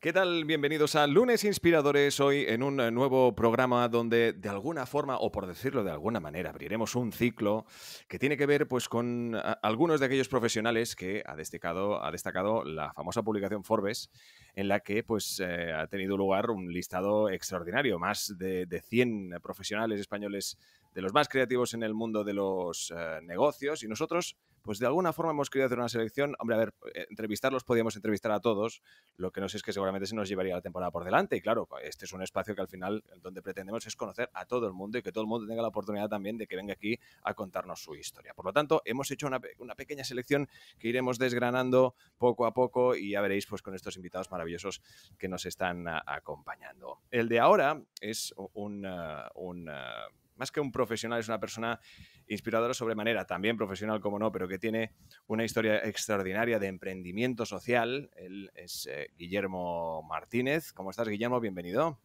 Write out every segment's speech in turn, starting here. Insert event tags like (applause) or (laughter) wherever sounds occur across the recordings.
¿Qué tal? Bienvenidos a Lunes Inspiradores, hoy en un nuevo programa donde de alguna forma, o por decirlo de alguna manera, abriremos un ciclo que tiene que ver pues, con algunos de aquellos profesionales que ha destacado, ha destacado la famosa publicación Forbes, en la que pues, eh, ha tenido lugar un listado extraordinario, más de, 100 profesionales españoles de los más creativos en el mundo de los eh, negocios y nosotros pues de alguna forma hemos querido hacer una selección. Hombre, a ver, eh, entrevistarlos podíamos entrevistar a todos, lo que no sé es que seguramente se nos llevaría la temporada por delante. Y claro, este es un espacio que al final donde pretendemos es conocer a todo el mundo y que todo el mundo tenga la oportunidad también de que venga aquí a contarnos su historia. Por lo tanto, hemos hecho una, pequeña selección que iremos desgranando poco a poco y ya veréis pues con estos invitados maravillosos que nos están ah, acompañando. El de ahora es un... Ah, ah, más que un profesional, es una persona inspiradora sobremanera, también profesional como no, pero que tiene una historia extraordinaria de emprendimiento social. Él es eh, Guillermo Martínez. ¿Cómo estás, Guillermo? Bienvenido.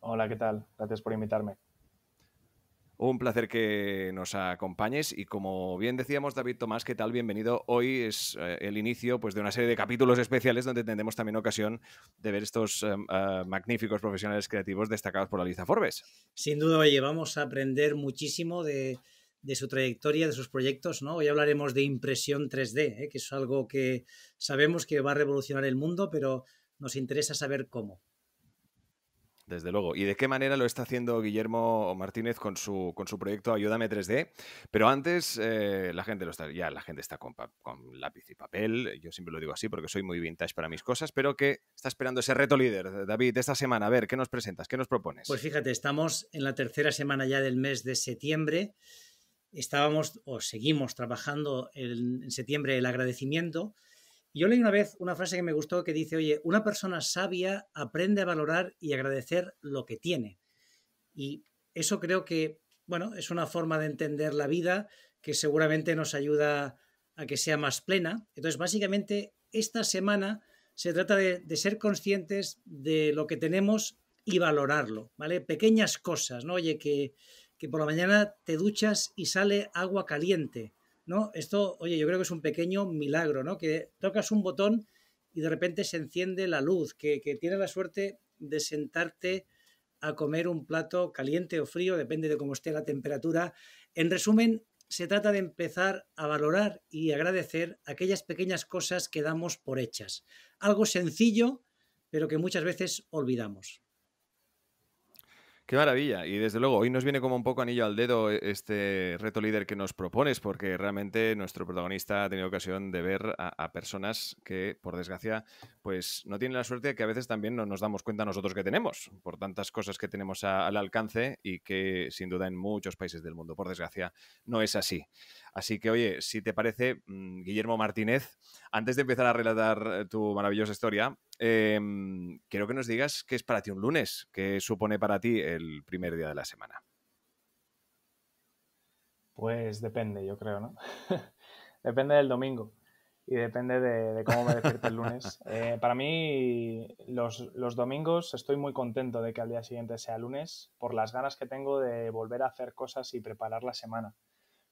Hola, ¿qué tal? Gracias por invitarme. Un placer que nos acompañes y como bien decíamos David Tomás, ¿qué tal? Bienvenido. Hoy es eh, el inicio pues, de una serie de capítulos especiales donde tendremos también ocasión de ver estos em, eh, magníficos profesionales creativos destacados por la lista Forbes. Sin duda, oye, vamos a aprender muchísimo de, de su trayectoria, de sus proyectos. ¿no? Hoy hablaremos de impresión 3D, ¿eh? que es algo que sabemos que va a revolucionar el mundo, pero nos interesa saber cómo. Desde luego. ¿Y de qué manera lo está haciendo Guillermo Martínez con su, con su proyecto Ayúdame 3D? Pero antes, eh, la gente lo está, ya la gente está con, lápiz y papel, yo siempre lo digo así porque soy muy vintage para mis cosas, pero que está esperando ese reto líder, David, de esta semana. A ver, ¿qué nos presentas? ¿Qué nos propones? Pues fíjate, estamos en la tercera semana ya del mes de septiembre. Estábamos o seguimos trabajando en septiembre el agradecimiento yo leí una vez una frase que me gustó que dice, oye, una persona sabia aprende a valorar y agradecer lo que tiene. Y eso creo que, bueno, es una forma de entender la vida que seguramente nos ayuda a que sea más plena. Entonces, básicamente, esta semana se trata de, ser conscientes de lo que tenemos y valorarlo, ¿vale? Pequeñas cosas, ¿no? Oye, que, que por la mañana te duchas y sale agua caliente ¿no? Esto, oye, yo creo que es un pequeño milagro, ¿no? Que tocas un botón y de repente se enciende la luz, que, que tienes la suerte de sentarte a comer un plato caliente o frío, depende de cómo esté la temperatura. En resumen, se trata de empezar a valorar y agradecer aquellas pequeñas cosas que damos por hechas. Algo sencillo, pero que muchas veces olvidamos. Qué maravilla. Y desde luego, hoy nos viene como un poco anillo al dedo eh, este reto líder que nos propones, porque realmente nuestro protagonista ha tenido ocasión de ver a, personas que, por desgracia, pues no tienen la suerte de que a veces también no nos damos cuenta nosotros que tenemos, por tantas cosas que tenemos al alcance y que sin duda en muchos países del mundo, por desgracia, no es así. Así que, oye, si te parece, mm, Guillermo Martínez, antes de empezar a relatar eh, tu maravillosa historia, Em, quiero que nos digas qué es para ti un lunes, qué supone para ti el primer día de la semana. Pues depende, yo creo, ¿no? (laughs) depende del domingo y depende de, cómo me despierte el lunes. (laughs) Eh, para mí, los, los, domingos estoy muy contento de que al día siguiente sea lunes por las ganas que tengo de volver a hacer cosas y preparar la semana.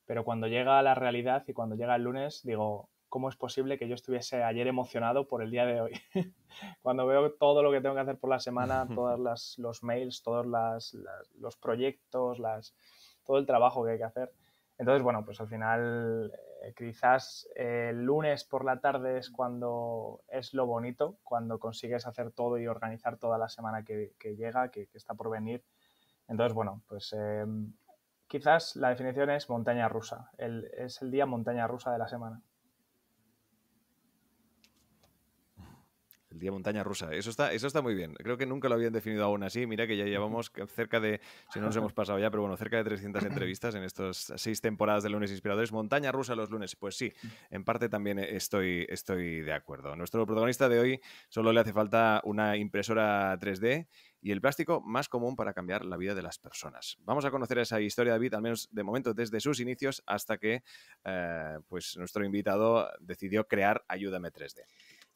Pero cuando llega la realidad y cuando llega el lunes, digo, cómo es posible que yo estuviese ayer emocionado por el día de hoy. (laughs) Cuando veo todo lo que tengo que hacer por la semana, todos (laughs) los mails, todos los proyectos, todo el trabajo que hay que hacer. Entonces, bueno, pues al final eh, quizás eh, el lunes por la tarde es cuando es lo bonito, cuando consigues hacer todo y organizar toda la semana que, llega, que, está por venir. Entonces, bueno, pues em, quizás la definición es montaña rusa, es el día montaña rusa de la semana. El día montaña rusa. Eso está, eso está muy bien. Creo que nunca lo habían definido aún así. Mira que ya llevamos cerca de, si no nos hemos pasado ya, pero bueno, cerca de 300 entrevistas en estas seis temporadas de Lunes Inspiradores. Montaña rusa los lunes. Pues sí, mm. en parte también estoy, estoy de acuerdo. Nuestro protagonista de hoy solo le hace falta una impresora 3D y el plástico más común para cambiar la vida de las personas. Vamos a conocer esa historia, de David, al menos de momento desde sus inicios hasta que eh, pues nuestro invitado decidió crear Ayúdame 3D.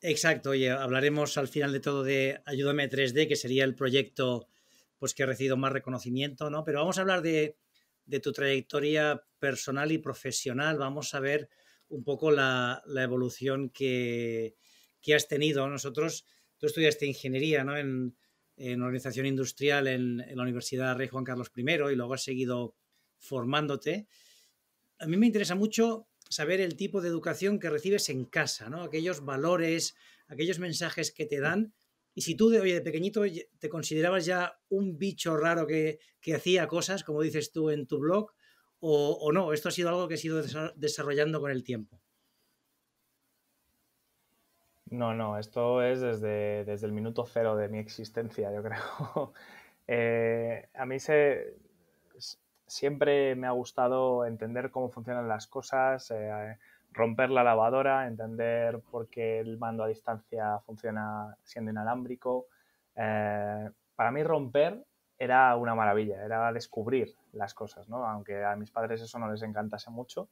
Exacto, oye, hablaremos al final de todo de Ayúdame 3D, que sería el proyecto pues, que ha recibido más reconocimiento, ¿no? Pero vamos a hablar de, tu trayectoria personal y profesional. Vamos a ver un poco la, evolución que, has tenido. Nosotros, tú estudiaste ingeniería, ¿no? En, en organización industrial en, en, la Universidad Rey Juan Carlos I y luego has seguido formándote. A mí me interesa mucho saber el tipo de educación que recibes en casa, ¿no? Aquellos valores, aquellos mensajes que te dan. Y si tú, de, oye, de pequeñito te considerabas ya un bicho raro que, hacía cosas, como dices tú en tu blog, o, no, esto ha sido algo que has ido desarrollando con el tiempo. No, no, esto es desde, desde el minuto cero de mi existencia, yo creo. (laughs) Eh, a mí se, siempre me ha gustado entender cómo funcionan las cosas, eh, romper la lavadora, entender por qué el mando a distancia funciona siendo inalámbrico. Eh, para mí romper era una maravilla, era descubrir las cosas, ¿no? Aunque a mis padres eso no les encantase mucho.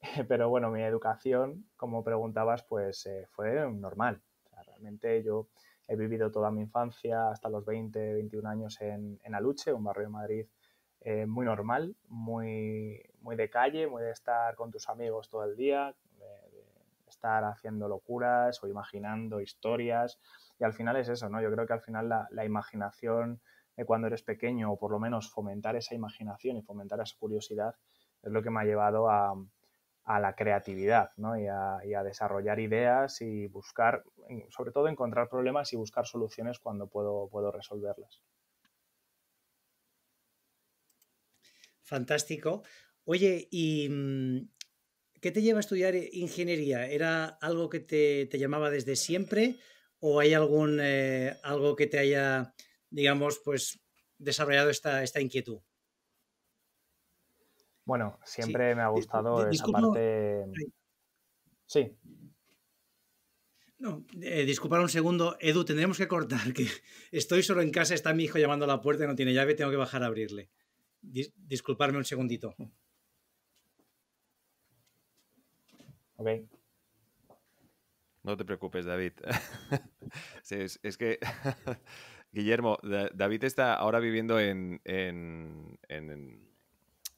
(laughs) Pero bueno, mi educación, como preguntabas, pues eh, fue normal. realmente yo he vivido toda mi infancia, hasta los 20, 21 años en Aluche, un barrio de Madrid eh, muy normal, muy, muy de calle, muy de estar con tus amigos todo el día, de, estar haciendo locuras o imaginando historias. Y al final es eso, ¿no? Yo creo que al final la, imaginación de cuando eres pequeño, o por lo menos fomentar esa imaginación y fomentar esa curiosidad, es lo que me ha llevado a, a la creatividad ¿no? y, a, desarrollar ideas y buscar, sobre todo encontrar problemas y buscar soluciones cuando puedo resolverlas. Fantástico. Oye, ¿y mm, qué te lleva a estudiar e-, ingeniería? ¿Era algo que te, llamaba desde siempre? ¿O hay algún eh, algo que te haya, digamos, pues desarrollado esta, esta inquietud? Bueno, siempre me ha gustado esa parte. Sí. No, eh, un segundo, Edu, tendremos que cortar, que estoy solo en casa, está mi hijo llamando a la puerta y no tiene llave, tengo que bajar a abrirle disculparme un segundito. Ok. No te preocupes, David. (laughs) es, que, (laughs) Guillermo, David está ahora viviendo en, en, en,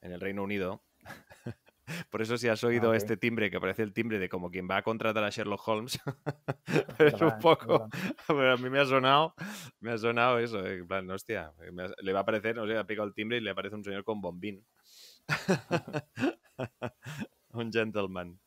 en el Reino Unido. (laughs) Por eso si has ah, oído este timbre que parece el timbre de como quien va a contratar a Sherlock Holmes, (laughs) es un poco... (laughs) a mí me ha sonado, me ha sonado eso, eh, en plan, hostia, le va a aparecer, no sé, ha picado el timbre y le aparece un señor con bombín. (laughs) un gentleman.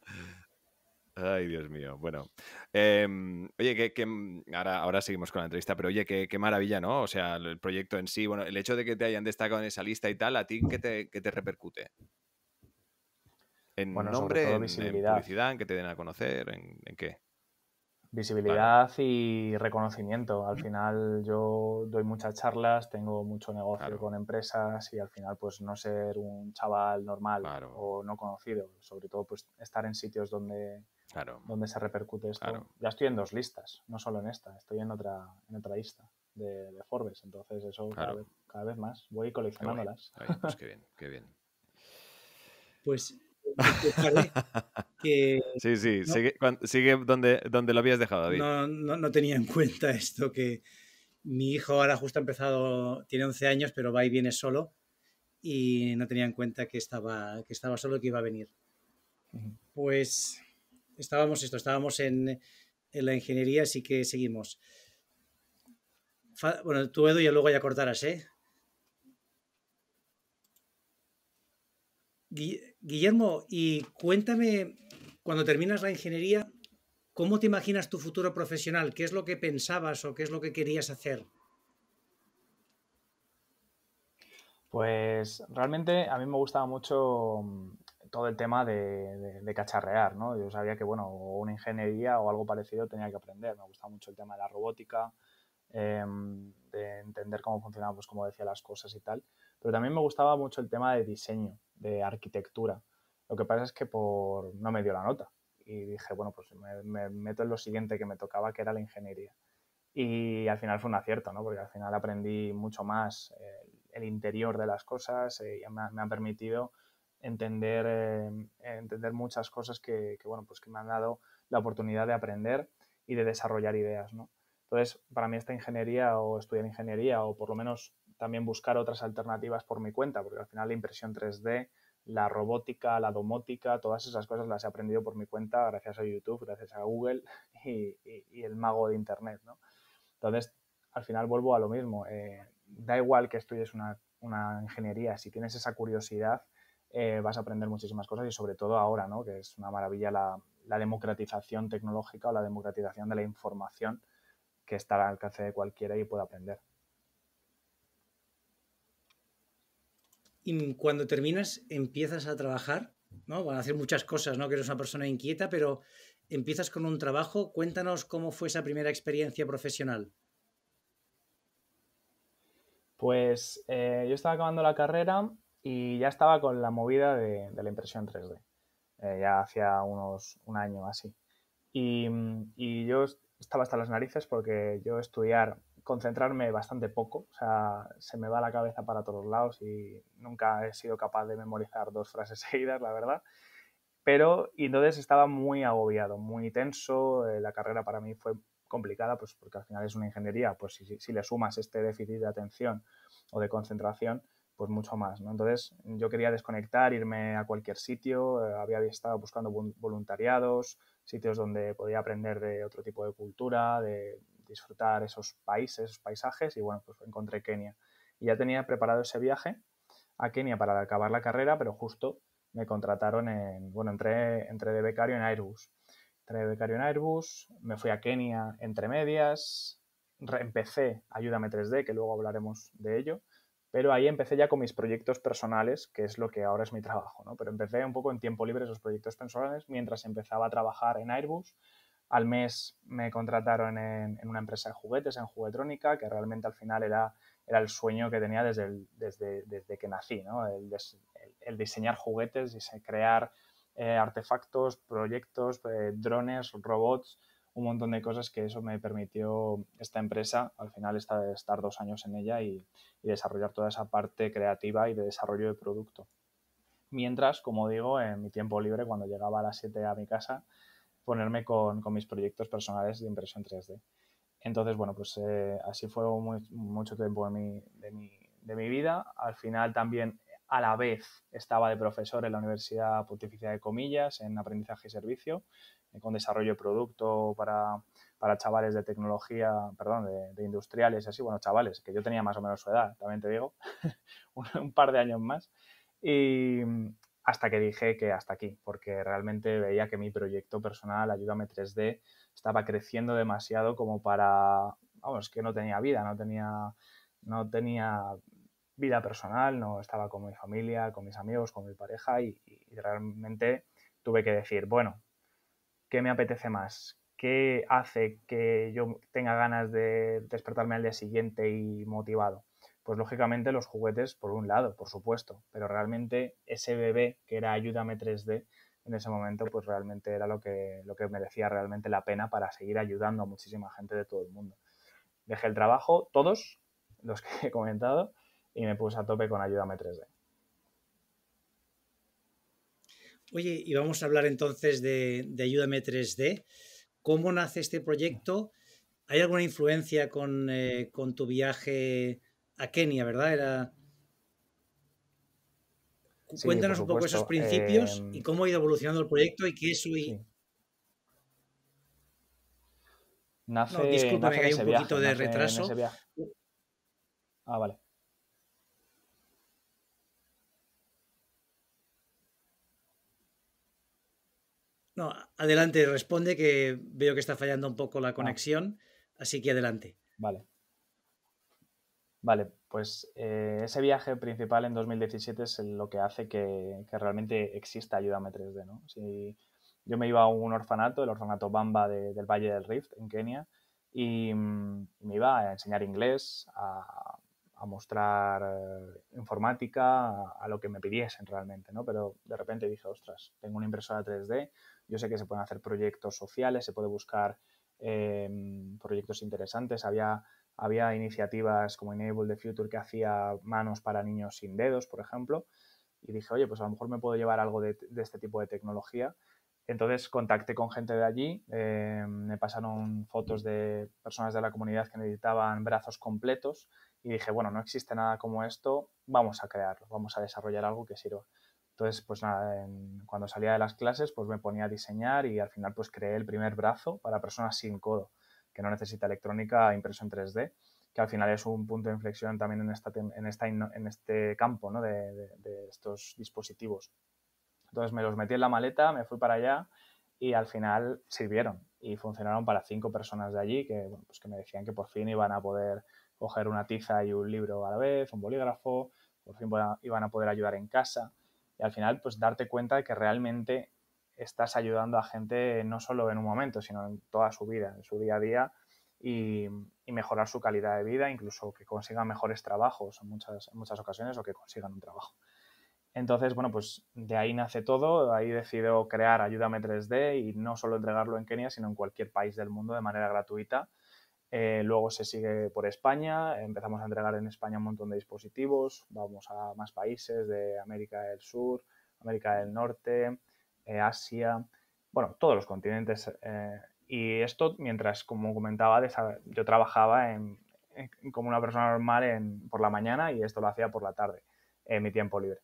Ay, Dios mío. Bueno, em, oye, que, ahora, ahora, seguimos con la entrevista, pero oye, qué, maravilla, ¿no? O sea, el proyecto en sí, bueno, el hecho de que te hayan destacado en esa lista y tal, ¿a ti qué te repercute? ¿En bueno, nombre, visibilidad publicidad, en que te den a conocer, en, qué? Visibilidad y reconocimiento. Al final yo doy muchas charlas, tengo mucho negocio con empresas y al final pues no ser un chaval normal o no conocido, sobre todo pues estar en sitios donde, donde se repercute esto. Ya estoy en dos listas, no solo en esta, estoy en otra, en otra lista de, Forbes, entonces eso cada vez, más, voy coleccionándolas. pues qué (laughs) bien, qué bien. Pues (laughs) (laughs) sí, sí, sigue, donde, lo habías dejado, No, tenía en cuenta esto, que mi hijo ahora justo ha empezado, tiene 11 años, pero va y viene solo, y no tenía en cuenta que estaba, que estaba solo, que iba a venir. Pues estábamos esto, estábamos en, en la ingeniería, así que seguimos. Bueno, tú, Edu, y luego ya cortarás, ¿eh? Guillermo, y cuéntame, cuando terminas la ingeniería, ¿cómo te imaginas tu futuro profesional? ¿Qué es lo que pensabas o qué es lo que querías hacer? Pues realmente a mí me gustaba mucho mm, todo el tema de, cacharrear, ¿no? Yo sabía que, bueno, una ingeniería o algo parecido tenía que aprender. Me gustaba mucho el tema de la robótica, em, de entender cómo funcionaban, pues como decía, las cosas y tal. Pero también me gustaba mucho el tema de diseño de arquitectura. Lo que pasa es que por, no me dio la nota y dije, bueno, pues me, meto en lo siguiente que me tocaba, que era la ingeniería. Y al final fue un acierto, ¿no? Porque al final aprendí mucho más eh, el, interior de las cosas eh, y me, ha permitido entender, eh, entender muchas cosas que, bueno, pues que me han dado la oportunidad de aprender y de desarrollar ideas, ¿no? Entonces, para mí esta ingeniería o estudiar ingeniería o por lo menos también buscar otras alternativas por mi cuenta, porque al final la impresión 3D, la robótica, la domótica, todas esas cosas las he aprendido por mi cuenta gracias a YouTube, gracias a Google (laughs) y, el mago de Internet, Entonces, al final vuelvo a lo mismo. Eh, da igual que estudies una, ingeniería, si tienes esa curiosidad, eh, vas a aprender muchísimas cosas y sobre todo ahora, ¿no? Que es una maravilla la, la democratización tecnológica o la democratización de la información que está al alcance de cualquiera y pueda aprender. y cuando terminas empiezas a trabajar, ¿no? Van a hacer muchas cosas, ¿no? Que eres una persona inquieta, pero empiezas con un trabajo. Cuéntanos cómo fue esa primera experiencia profesional. Pues eh, yo estaba acabando la carrera y ya estaba con la movida de, la impresión 3D. Eh, ya hacía unos un año así. y yo estaba hasta las narices porque yo estudiar concentrarme bastante poco, o sea, se me va la cabeza para todos lados y nunca he sido capaz de memorizar dos frases (laughs) seguidas, la verdad. Pero y entonces estaba muy agobiado, muy tenso, eh, la carrera para mí fue complicada, pues porque al final es una ingeniería, pues si, si, le sumas este déficit de atención o de concentración, pues mucho más, ¿no? Entonces yo quería desconectar, irme a cualquier sitio, eh, había estado buscando voluntariados, sitios donde podía aprender de otro tipo de cultura, de, disfrutar esos países, esos paisajes, y bueno, pues encontré Kenia. Y ya tenía preparado ese viaje a Kenia para acabar la carrera, pero justo me contrataron en, bueno, entré, entre de becario en Airbus. Entré de becario en Airbus, me fui a Kenia entre medias, empecé Ayúdame 3D, que luego hablaremos de ello, pero ahí empecé ya con mis proyectos personales, que es lo que ahora es mi trabajo, ¿no? Pero empecé un poco en tiempo libre esos proyectos personales mientras empezaba a trabajar en Airbus al mes me contrataron en, una empresa de juguetes, en Juguetrónica, que realmente al final era, el sueño que tenía desde, desde, que nací, ¿no? el, diseñar juguetes, crear eh, artefactos, proyectos, eh, drones, robots, un montón de cosas que eso me permitió esta empresa, al final estar, estar dos años en ella y, y, desarrollar toda esa parte creativa y de desarrollo de producto. Mientras, como digo, en mi tiempo libre, cuando llegaba a las 7 a mi casa, ponerme con, con mis proyectos personales de impresión 3D. Entonces, bueno, pues eh, así fue mucho tiempo de mi, de, mi, de mi, vida. Al final también a la vez estaba de profesor en la Universidad Pontificia de Comillas en aprendizaje y servicio, eh, con desarrollo de producto para, para chavales de tecnología, perdón, de, industriales y así, bueno, chavales, que yo tenía más o menos su edad, también te digo, (laughs) un, un, par de años más. Y, hasta que dije que hasta aquí, porque realmente veía que mi proyecto personal, Ayúdame 3D, estaba creciendo demasiado como para, vamos, que no tenía vida, no tenía, no tenía vida personal, no estaba con mi familia, con mis amigos, con mi pareja y realmente tuve que decir, bueno, ¿qué me apetece más? ¿Qué hace que yo tenga ganas de despertarme al día siguiente y motivado? Pues lógicamente los juguetes por un lado, por supuesto, pero realmente ese bebé que era Ayúdame 3D en ese momento pues realmente era lo que, lo que merecía realmente la pena para seguir ayudando a muchísima gente de todo el mundo. Dejé el trabajo, todos los que he comentado, y me puse a tope con Ayúdame 3D. Oye, y vamos a hablar entonces de, Ayúdame 3D. ¿Cómo nace este proyecto? ¿Hay alguna influencia con, eh, con tu viaje a Kenia, ¿verdad? Era... Cuéntanos un poco esos principios eh, y cómo ha ido evolucionando el proyecto y qué es hoy. no, que hay un poquito de retraso. Ah, vale. No, adelante, responde que veo que está fallando un poco la ah. conexión, así que adelante. Vale. Vale, pues eh, ese viaje principal en 2017 es lo que hace que, realmente exista Ayúdame 3D, ¿no? Si yo me iba a un orfanato, el orfanato Bamba del Valle del Rift, en Kenia, y mm, me iba a enseñar inglés, a, mostrar eh, informática, a, lo que me pidiesen realmente, ¿no? Pero de repente dije, ostras, tengo una impresora 3D, yo sé que se pueden hacer proyectos sociales, se puede buscar eh, proyectos interesantes, había había iniciativas como Enable the Future que hacía manos para niños sin dedos, por ejemplo, y dije, oye, pues a lo mejor me puedo llevar algo de, este tipo de tecnología. Entonces contacté con gente de allí, eh, me pasaron fotos de personas de la comunidad que necesitaban brazos completos y dije, bueno, no existe nada como esto, vamos a crearlo, vamos a desarrollar algo que sirva. Entonces, pues nada, cuando salía de las clases, pues me ponía a diseñar y al final pues creé el primer brazo para personas sin codo que no necesita electrónica impresión 3D, que al final es un punto de inflexión también en, en, esta, en este campo de, estos dispositivos. Entonces me los metí en la maleta, me fui para allá y al final sirvieron y funcionaron para cinco personas de allí que, pues que me decían que por fin iban a poder coger una tiza y un libro a la vez, un bolígrafo, por fin iban a poder ayudar en casa y al final pues darte cuenta de que realmente estás ayudando a gente no solo en un momento, sino en toda su vida, en su día a día y, mejorar su calidad de vida, incluso que consigan mejores trabajos en muchas, muchas ocasiones o que consigan un trabajo. Entonces, bueno, pues de ahí nace todo, ahí decido crear Ayúdame 3D y no solo entregarlo en Kenia, sino en cualquier país del mundo de manera gratuita. Eh, luego se sigue por España, empezamos a entregar en España un montón de dispositivos, vamos a más países de América del Sur, América del Norte, eh, Asia, bueno, todos los continentes. Eh, y esto mientras, como comentaba, yo trabajaba como una persona normal por la mañana y esto lo hacía por la tarde, en mi tiempo libre.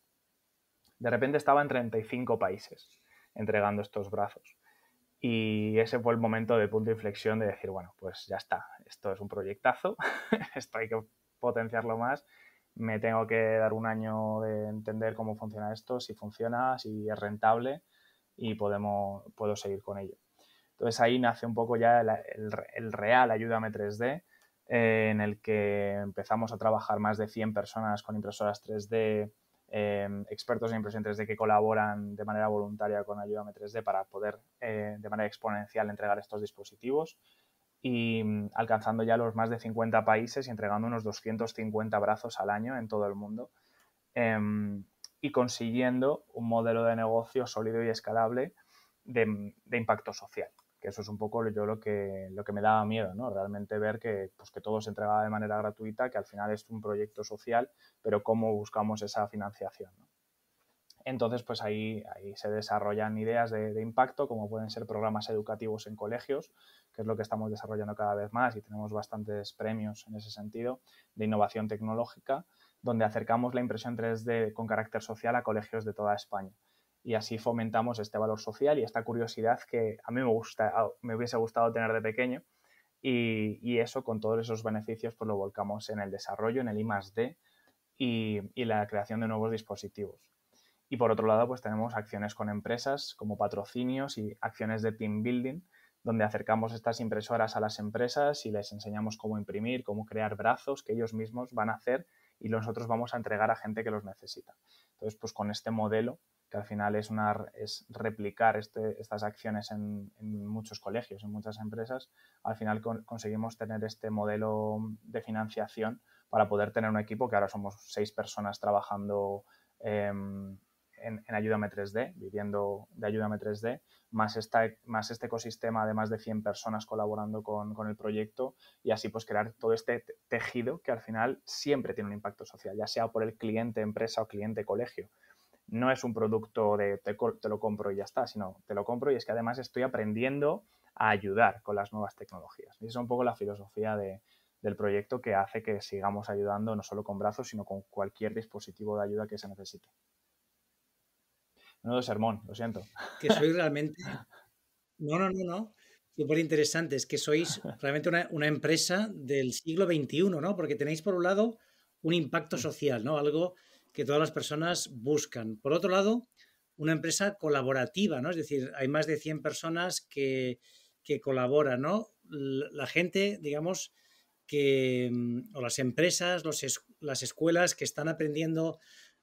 De repente estaba en 35 países entregando estos brazos. Y ese fue el momento de punto de inflexión de decir, bueno, pues ya está, esto es un proyectazo, (laughs) esto hay que potenciarlo más, me tengo que dar un año de entender cómo funciona esto, si funciona, si es rentable y podemos, puedo seguir con ello. Entonces ahí nace un poco ya el, el, real Ayúdame 3D, eh, en el que empezamos a trabajar más de 100 personas con impresoras 3D, em, expertos en impresión 3D que colaboran de manera voluntaria con Ayúdame 3D para poder eh, de manera exponencial entregar estos dispositivos y mm, alcanzando ya los más de 50 países y entregando unos 250 brazos al año en todo el mundo. Em, y consiguiendo un modelo de negocio sólido y escalable de, impacto social. Que eso es un poco yo lo que, lo que me daba miedo, Realmente ver pues, que, todo se entregaba de manera gratuita, que al final es un proyecto social, pero cómo buscamos esa financiación. Entonces, pues ahí, ahí, se desarrollan ideas de, de, impacto, como pueden ser programas educativos en colegios, que es lo que estamos desarrollando cada vez más y tenemos bastantes premios en ese sentido, de innovación tecnológica, donde acercamos la impresión 3D con carácter social a colegios de toda España. Y así fomentamos este valor social y esta curiosidad que a mí me, gusta, me hubiese gustado tener de pequeño. Y, eso, con todos esos beneficios, pues lo volcamos en el desarrollo, en el I +D y, y la creación de nuevos dispositivos. Y por otro lado, pues tenemos acciones con empresas como patrocinios y acciones de team building, donde acercamos estas impresoras a las empresas y les enseñamos cómo imprimir, cómo crear brazos que ellos mismos van a hacer y nosotros vamos a entregar a gente que los necesita. Entonces, pues con este modelo, que al final es, una, es replicar este, estas acciones en, muchos colegios, en muchas empresas, al final conseguimos tener este modelo de financiación para poder tener un equipo, que ahora somos seis personas trabajando. Em, en, Ayúdame 3D, viviendo de Ayúdame 3D, más, más este ecosistema de más de 100 personas colaborando con, el proyecto y así pues crear todo este tejido que al final siempre tiene un impacto social, ya sea por el cliente empresa o cliente colegio. No es un producto de te, lo compro y ya está, sino te lo compro y es que además estoy aprendiendo a ayudar con las nuevas tecnologías. Y esa es un poco la filosofía del proyecto que hace que sigamos ayudando no solo con brazos, sino con cualquier dispositivo de ayuda que se necesite de sermón, lo siento. Que sois realmente. (laughs) No, no, no, no. Súper interesante. Es que sois realmente una, empresa del siglo XXI, ¿no? Porque tenéis, por un lado, un impacto mm. social, ¿no? Algo que todas las personas buscan. Por otro lado, una empresa colaborativa, ¿no? Es decir, hay más de 100 personas que, colaboran, ¿no? La gente, digamos, que, mm, o las empresas, los, las escuelas que están aprendiendo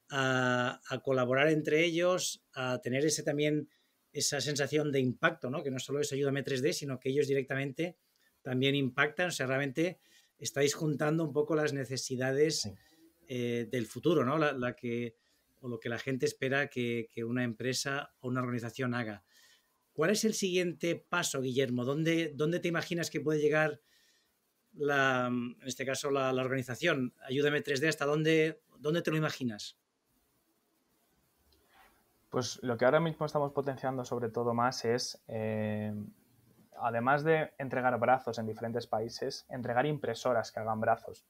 a, colaborar entre ellos, a tener ese también esa sensación de impacto, ¿no? Que no solo es ayúdame 3D, sino que ellos directamente también impactan. O sea, realmente estáis juntando un poco las necesidades eh, del futuro, ¿no? La, que, o lo que la gente espera que, una empresa o una organización haga. ¿Cuál es el siguiente paso, Guillermo? ¿Dónde, te imaginas que puede llegar la, en este caso, la, organización? Ayúdame 3D, ¿hasta dónde te lo imaginas? Pues lo que ahora mismo estamos potenciando sobre todo más es, eh, además de entregar brazos en diferentes países, entregar impresoras que hagan brazos.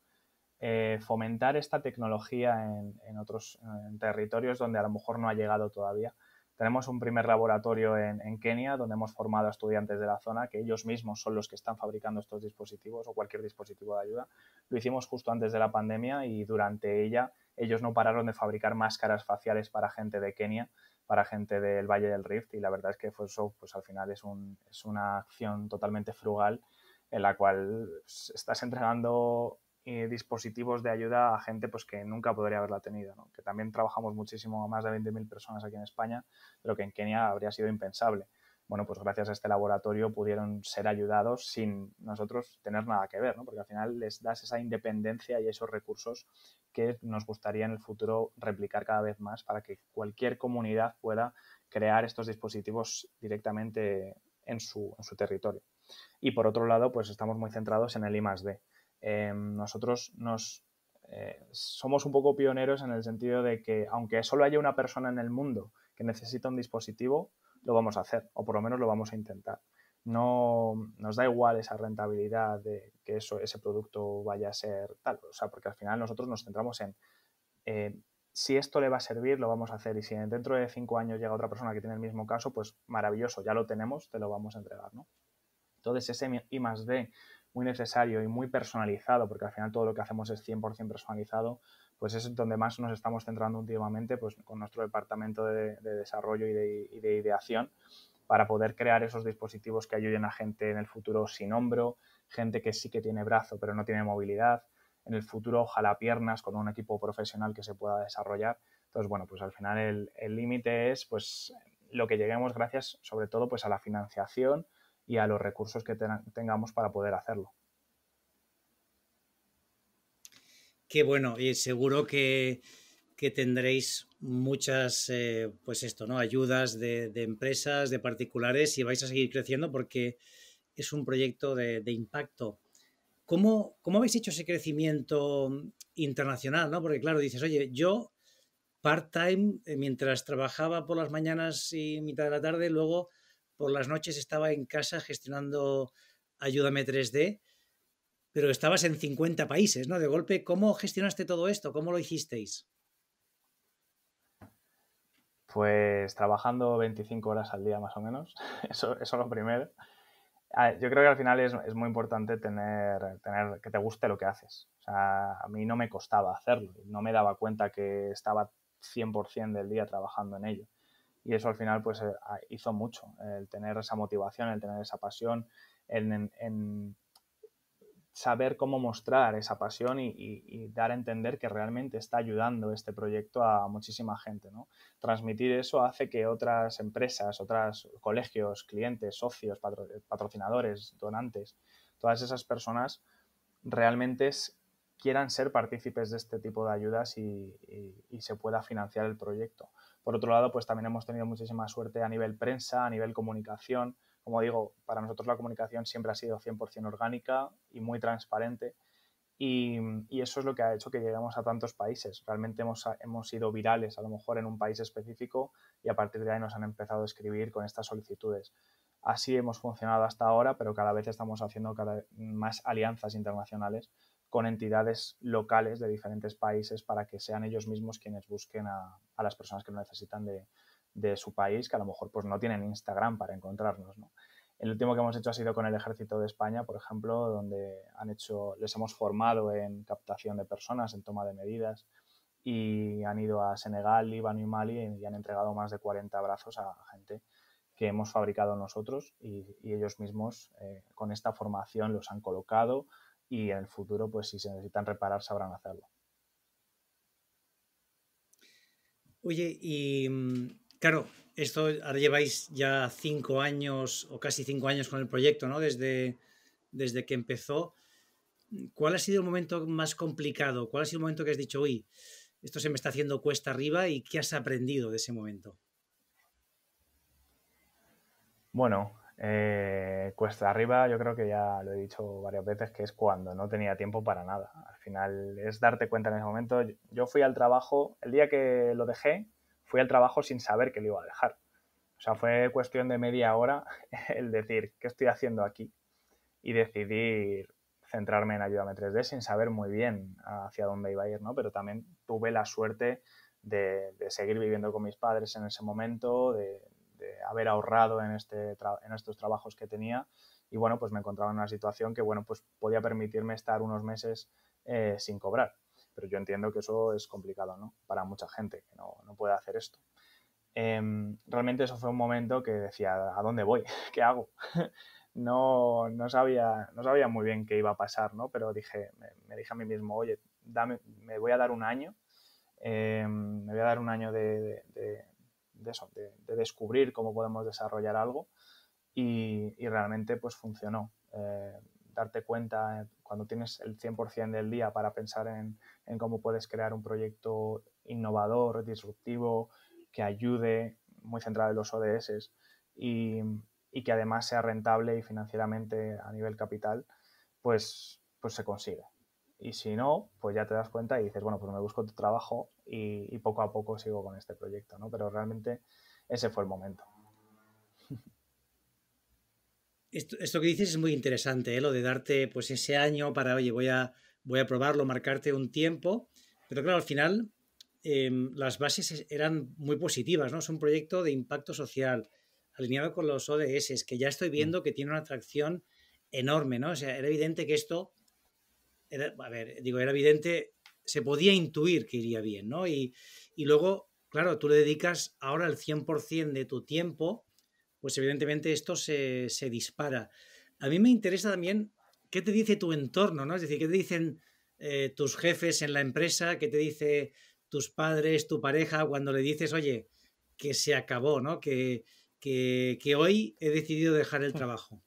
Eh, fomentar esta tecnología en, otros territorios donde a lo mejor no ha llegado todavía. Tenemos un primer laboratorio en, en, Kenia donde hemos formado a estudiantes de la zona que ellos mismos son los que están fabricando estos dispositivos o cualquier dispositivo de ayuda. Lo hicimos justo antes de la pandemia y durante ella ellos no pararon de fabricar máscaras faciales para gente de Kenia para gente del Valle del Rift y la verdad es que eso pues al final es, es una acción totalmente frugal en la cual estás entregando eh, dispositivos de ayuda a gente pues que nunca podría haberla tenido, ¿no? que también trabajamos muchísimo, a más de 20.000 personas aquí en España, pero que en Kenia habría sido impensable. Bueno, pues gracias a este laboratorio pudieron ser ayudados sin nosotros tener nada que ver, porque al final les das esa independencia y esos recursos que nos gustaría en el futuro replicar cada vez más para que cualquier comunidad pueda crear estos dispositivos directamente en su, territorio. Y por otro lado, pues estamos muy centrados en el I em, nosotros nos, eh, somos un poco pioneros en el sentido de que aunque solo haya una persona en el mundo que necesita un dispositivo, lo vamos a hacer, o por lo menos lo vamos a intentar no nos da igual esa rentabilidad de que eso, ese producto vaya a ser tal. O sea, porque al final nosotros nos centramos en eh, si esto le va a servir, lo vamos a hacer. Y si dentro de cinco años llega otra persona que tiene el mismo caso, pues maravilloso, ya lo tenemos, te lo vamos a entregar, ¿no? Entonces, ese I más D muy necesario y muy personalizado, porque al final todo lo que hacemos es 100% personalizado, pues es donde más nos estamos centrando últimamente pues, con nuestro departamento de, desarrollo y de ideación, para poder crear esos dispositivos que ayuden a gente en el futuro sin hombro, gente que sí que tiene brazo pero no tiene movilidad, en el futuro ojalá piernas con un equipo profesional que se pueda desarrollar. Entonces, bueno, pues al final el límite es pues lo que lleguemos gracias sobre todo pues a la financiación y a los recursos que tengamos para poder hacerlo. Qué bueno, y seguro que que tendréis muchas, eh, pues esto, ¿no? Ayudas de, empresas, de particulares y vais a seguir creciendo porque es un proyecto de, impacto. ¿Cómo, habéis hecho ese crecimiento internacional, no? Porque claro, dices, oye, yo part-time, eh, mientras trabajaba por las mañanas y mitad de la tarde, luego por las noches estaba en casa gestionando Ayúdame 3D, pero estabas en 50 países, ¿no? De golpe, ¿cómo gestionaste todo esto? ¿Cómo lo hicisteis? Pues trabajando 25 horas al día más o menos, (laughs) eso, eso es lo primero. Ah, yo creo que al final es, muy importante tener, tener que te guste lo que haces. a mí no me costaba hacerlo, no me daba cuenta que estaba 100% del día trabajando en ello. Y eso al final pues eh, ah, hizo mucho, el tener esa motivación, el tener esa pasión, en, en, saber cómo mostrar esa pasión y, dar a entender que realmente está ayudando este proyecto a muchísima gente. Transmitir eso hace que otras empresas, otros colegios, clientes, socios, patrocinadores, donantes, todas esas personas realmente quieran ser partícipes de este tipo de ayudas y se pueda financiar el proyecto. Por otro lado, pues también hemos tenido muchísima suerte a nivel prensa, a nivel comunicación, como digo, para nosotros la comunicación siempre ha sido 100% orgánica y muy transparente. Y, eso es lo que ha hecho que lleguemos a tantos países. Realmente hemos, sido virales, a lo mejor en un país específico, y a partir de ahí nos han empezado a escribir con estas solicitudes. Así hemos funcionado hasta ahora, pero cada vez estamos haciendo más alianzas internacionales con entidades locales de diferentes países para que sean ellos mismos quienes busquen a, a las personas que lo necesitan de, de su país que a lo mejor pues no tienen Instagram para encontrarnos, El último que hemos hecho ha sido con el Ejército de España, por ejemplo, donde han hecho, les hemos formado en captación de personas, en toma de medidas, y han ido a Senegal, Líbano y Mali y han entregado más de 40 brazos a gente que hemos fabricado nosotros y, ellos mismos eh, con esta formación los han colocado y en el futuro, pues si se necesitan reparar, sabrán hacerlo. Oye, y mm, Claro, esto ahora lleváis ya cinco años o casi cinco años con el proyecto, ¿no? Desde, desde que empezó. ¿Cuál ha sido el momento más complicado? ¿Cuál ha sido el momento que has dicho, uy, esto se me está haciendo cuesta arriba y qué has aprendido de ese momento? Bueno, eh, cuesta arriba, yo creo que ya lo he dicho varias veces, que es cuando no tenía tiempo para nada. Al final es darte cuenta en ese momento. Yo fui al trabajo, el día que lo dejé, fui al trabajo sin saber que lo iba a dejar. O sea, fue cuestión de media hora (laughs) el decir, ¿qué estoy haciendo aquí? Y decidir centrarme en ayudame 3D sin saber muy bien hacia dónde iba a ir, ¿no? Pero también tuve la suerte de, seguir viviendo con mis padres en ese momento, de, haber ahorrado en, este en estos trabajos que tenía. Y bueno, pues me encontraba en una situación que, bueno, pues podía permitirme estar unos meses eh, sin cobrar. Pero yo entiendo que eso es complicado, ¿no? Para mucha gente que no, puede hacer esto. Em, realmente eso fue un momento que decía, ¿a dónde voy? (laughs) ¿Qué hago? (laughs) no, sabía, no sabía muy bien qué iba a pasar, ¿no? Pero dije, me, dije a mí mismo, oye, dame, me voy a dar un año, em, me voy a dar un año de, eso, de, descubrir cómo podemos desarrollar algo y, realmente pues funcionó. Eh, darte cuenta eh, cuando tienes el 100% del día para pensar en, en, cómo puedes crear un proyecto innovador, disruptivo, que ayude, muy centrado en los ODS, y, y que además sea rentable y financieramente a nivel capital, pues, pues se consigue. Y si no, pues ya te das cuenta y dices, bueno, pues me busco tu trabajo y, y, poco a poco sigo con este proyecto, ¿no? Pero realmente ese fue el momento. Esto, que dices es muy interesante, ¿eh? lo de darte pues ese año para, oye, voy a, voy a probarlo, marcarte un tiempo. Pero claro, al final em, las bases eran muy positivas, ¿no? Es un proyecto de impacto social alineado con los ODS, que ya estoy viendo mm. que tiene una atracción enorme, ¿no? O sea, era evidente que esto, era, a ver, digo, era evidente, se podía intuir que iría bien, ¿no? Y, y luego, claro, tú le dedicas ahora el 100% de tu tiempo pues evidentemente esto se, dispara. A mí me interesa también qué te dice tu entorno, ¿no? Es decir, qué te dicen eh, tus jefes en la empresa, qué te dice tus padres, tu pareja, cuando le dices, oye, que se acabó, ¿no? Que, que, hoy he decidido dejar el trabajo.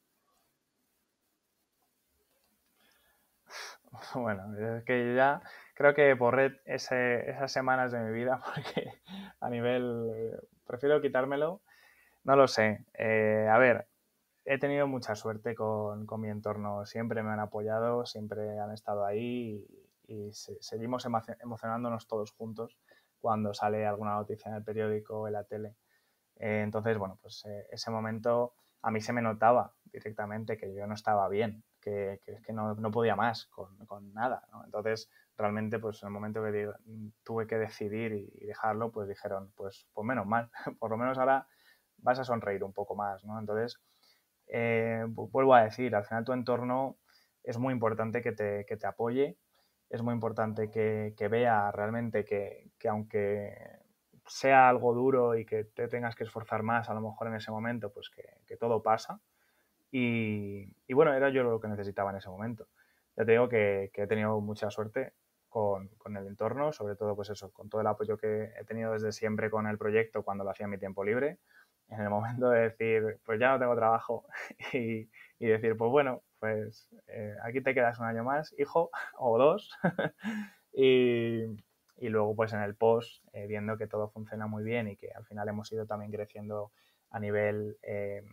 (laughs) Bueno, es que ya creo que borré esas semanas de mi vida (laughs) porque a nivel, eh, prefiero quitármelo no lo sé. Eh, a ver, he tenido mucha suerte con, mi entorno. Siempre me han apoyado, siempre han estado ahí y, seguimos emocionándonos todos juntos cuando sale alguna noticia en el periódico, en la tele. Eh, entonces, bueno, pues eh, ese momento a mí se me notaba directamente que yo no estaba bien, que, que, que no, podía más con, nada. Entonces, realmente, pues en el momento que tuve que decidir y, dejarlo, pues dijeron, pues, pues menos mal, (laughs) por lo menos ahora vas a sonreír un poco más, ¿no? Entonces, eh, vuelvo a decir, al final tu entorno es muy importante que te, que te apoye, es muy importante que, que vea realmente que, que, aunque sea algo duro y que te tengas que esforzar más a lo mejor en ese momento, pues que, todo pasa. Y, y, bueno, era yo lo que necesitaba en ese momento. Ya te digo que, he tenido mucha suerte con, con, el entorno, sobre todo pues eso, con todo el apoyo que he tenido desde siempre con el proyecto cuando lo hacía mi tiempo libre, en el momento de decir, pues ya no tengo trabajo (laughs) y, decir, pues bueno, pues eh, aquí te quedas un año más, hijo, (laughs) o dos. (laughs) y, luego pues en el post, eh, viendo que todo funciona muy bien y que al final hemos ido también creciendo a nivel em,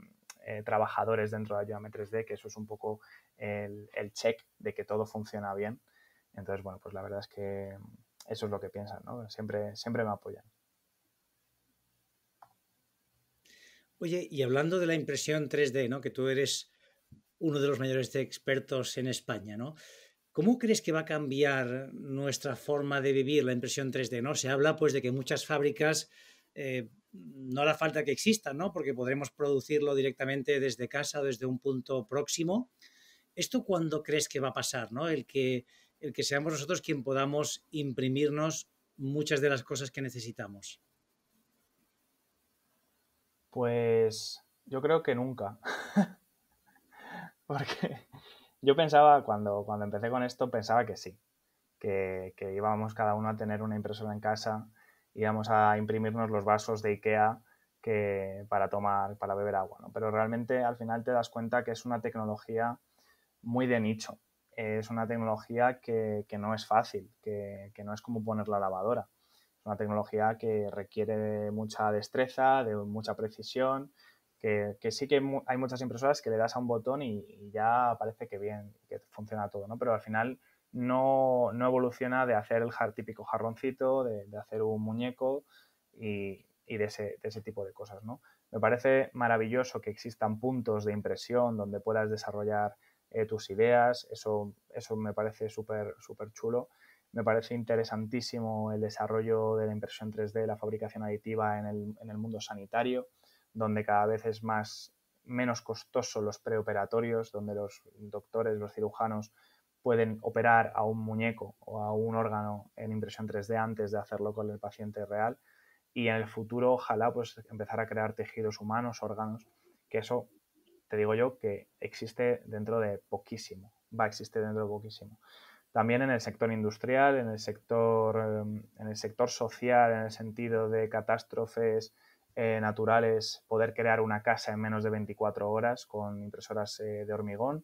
eh, trabajadores dentro de Ayudame 3D, que eso es un poco el, el, check de que todo funciona bien. Entonces, bueno, pues la verdad es que eso es lo que piensan, ¿no? Siempre, siempre me apoyan. Oye, y hablando de la impresión 3D, ¿no? Que tú eres uno de los mayores expertos en España, ¿no? ¿Cómo crees que va a cambiar nuestra forma de vivir la impresión 3D? ¿no? Se habla pues de que muchas fábricas eh, no hará falta que existan, ¿no? Porque podremos producirlo directamente desde casa o desde un punto próximo. ¿Esto cuándo crees que va a pasar, El que, el que seamos nosotros quien podamos imprimirnos muchas de las cosas que necesitamos. Pues yo creo que nunca. (laughs) Porque (laughs) yo pensaba, cuando, cuando empecé con esto, pensaba que sí, que, íbamos cada uno a tener una impresora en casa, íbamos a imprimirnos los vasos de Ikea que, para tomar, para beber agua, ¿no? Pero realmente al final te das cuenta que es una tecnología muy de nicho, es una tecnología que, no es fácil, que, que no es como poner la lavadora una tecnología que requiere mucha destreza, de mucha precisión, que, sí que hay muchas impresoras que le das a un botón y, ya parece que bien, que funciona todo, ¿no? Pero al final no, evoluciona de hacer el jar, típico jarroncito, de, hacer un muñeco y, de, ese, tipo de cosas, ¿no? Me parece maravilloso que existan puntos de impresión donde puedas desarrollar eh, tus ideas, eso, eso me parece súper súper chulo me parece interesantísimo el desarrollo de la impresión 3D, la fabricación aditiva en el, mundo sanitario, donde cada vez es más menos costoso los preoperatorios, donde los doctores, los cirujanos pueden operar a un muñeco o a un órgano en impresión 3D antes de hacerlo con el paciente real y en el futuro ojalá pues empezar a crear tejidos humanos, órganos, que eso te digo yo que existe dentro de poquísimo, va a existir dentro de poquísimo también en el sector industrial, en el sector, em, en el sector social, en el sentido de catástrofes eh, naturales, poder crear una casa en menos de 24 horas con impresoras eh, de hormigón.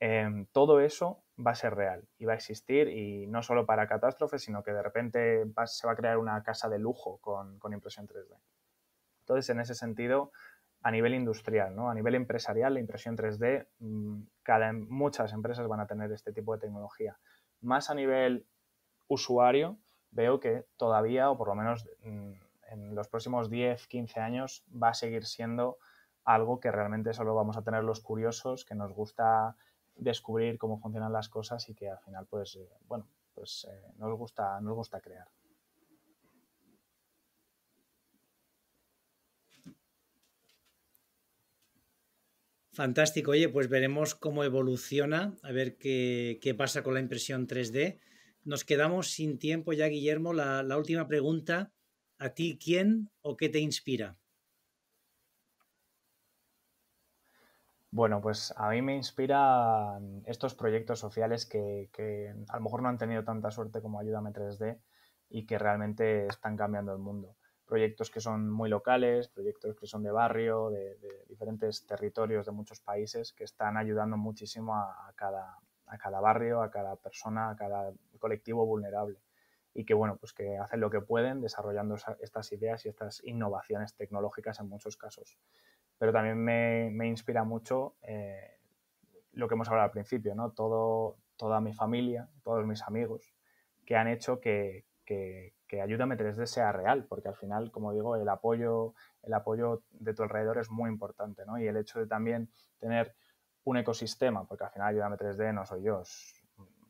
Em, todo eso va a ser real y va a existir y no solo para catástrofes, sino que de repente se va a crear una casa de lujo con, con impresión 3D. Entonces, en ese sentido, a nivel industrial, ¿no? A nivel empresarial, la impresión 3D, mm, muchas empresas van a tener este tipo de tecnología. Más a nivel usuario, veo que todavía, o por lo menos mm, en los próximos 10, 15 años, va a seguir siendo algo que realmente solo vamos a tener los curiosos, que nos gusta descubrir cómo funcionan las cosas y que al final, pues, eh, bueno, pues eh, gusta, nos gusta crear. Fantástico, oye, pues veremos cómo evoluciona, a ver qué, pasa con la impresión 3D. Nos quedamos sin tiempo ya, Guillermo. La, última pregunta, ¿a ti quién o qué te inspira? Bueno, pues a mí me inspiran estos proyectos sociales que, que, a lo mejor no han tenido tanta suerte como Ayúdame 3D y que realmente están cambiando el mundo proyectos que son muy locales, proyectos que son de barrio, de, diferentes territorios de muchos países que están ayudando muchísimo a, cada, a cada barrio, a cada persona, a cada colectivo vulnerable y que bueno, pues que hacen lo que pueden desarrollando estas ideas y estas innovaciones tecnológicas en muchos casos. Pero también me, me inspira mucho eh, lo que hemos hablado al principio, ¿no? Todo, toda mi familia, todos mis amigos, que han hecho que, que, Ayúdame 3D sea real, porque al final, como digo, el apoyo, el apoyo de tu alrededor es muy importante, ¿no? Y el hecho de también tener un ecosistema, porque al final Ayúdame 3D no soy yo,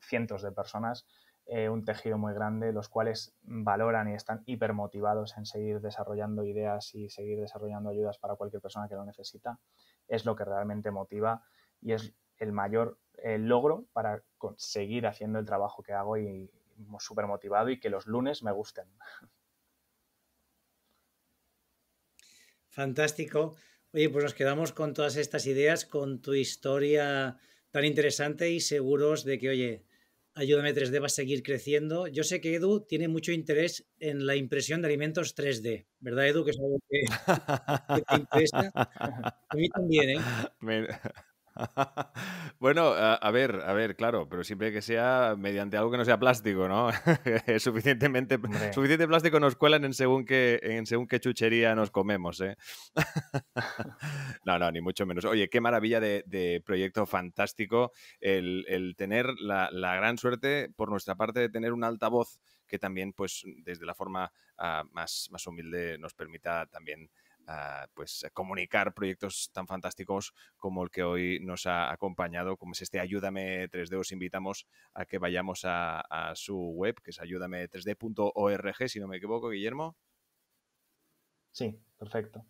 cientos de personas, eh, un tejido muy grande, los cuales valoran y están hipermotivados en seguir desarrollando ideas y seguir desarrollando ayudas para cualquier persona que lo necesita, es lo que realmente motiva y es el mayor eh, logro para seguir haciendo el trabajo que hago y, súper motivado y que los lunes me gusten. Fantástico. Oye, pues nos quedamos con todas estas ideas, con tu historia tan interesante y seguros de que, oye, Ayúdame 3D va a seguir creciendo. Yo sé que Edu tiene mucho interés en la impresión de alimentos 3D, ¿verdad, Edu? Que es algo que, te interesa. A mí también, ¿eh? (laughs) (laughs) bueno, a, ver, a ver, claro, pero siempre que sea mediante algo que no sea plástico, ¿no? (laughs) Suficientemente, suficiente plástico nos cuelan en según qué, en según qué chuchería nos comemos, ¿eh? (laughs) no, no, ni mucho menos. Oye, qué maravilla de, proyecto fantástico el, tener la, gran suerte por nuestra parte de tener un altavoz que también, pues, desde la forma ah, más humilde nos permita también pues comunicar proyectos tan fantásticos como el que hoy nos ha acompañado, como es este Ayúdame 3D. Os invitamos a que vayamos a, su web, que es ayúdame3d.org, si no me equivoco, Guillermo. Sí, perfecto.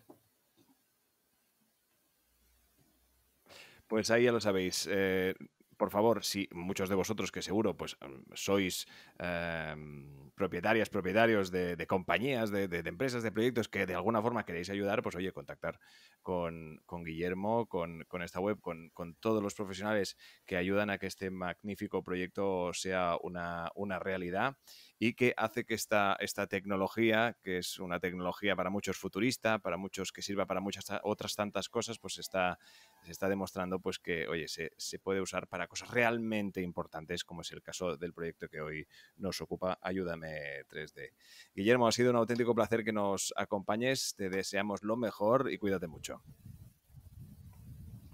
Pues ahí ya lo sabéis. Eh, por favor, si muchos de vosotros que seguro pues em, sois em, propietarias, propietarios de, compañías, de, empresas, de proyectos que de alguna forma queréis ayudar, pues oye, contactar con, Guillermo, con, esta web, con, todos los profesionales que ayudan a que este magnífico proyecto sea una, realidad y que hace que esta, esta tecnología, que es una tecnología para muchos futurista, para muchos que sirva para muchas otras tantas cosas, pues está se está demostrando pues que, oye, se, se, puede usar para cosas realmente importantes, como es el caso del proyecto que hoy nos ocupa, Ayúdame 3D. Guillermo, ha sido un auténtico placer que nos acompañes, te deseamos lo mejor y cuídate mucho.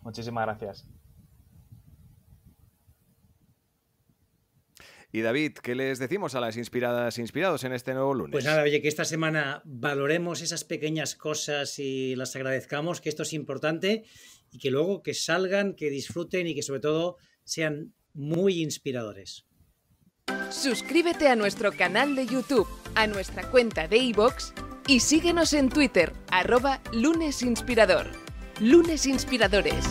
Muchísimas gracias. Y David, ¿qué les decimos a las inspiradas e inspirados en este nuevo lunes? Pues nada, oye, que esta semana valoremos esas pequeñas cosas y las agradezcamos, que esto es importante y que luego que salgan, que disfruten y que sobre todo sean muy inspiradores. Suscríbete a nuestro canal de YouTube, a nuestra cuenta de iVoox y síguenos en Twitter, arroba lunesinspirador. Lunes Inspiradores.